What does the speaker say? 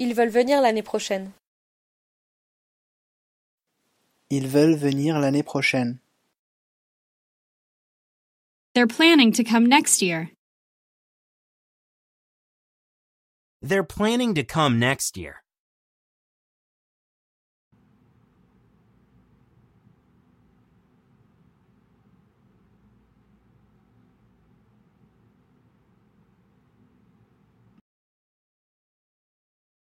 Ils veulent venir l'année prochaine. Ils veulent venir l'année prochaine. They're planning to come next year. They're planning to come next year.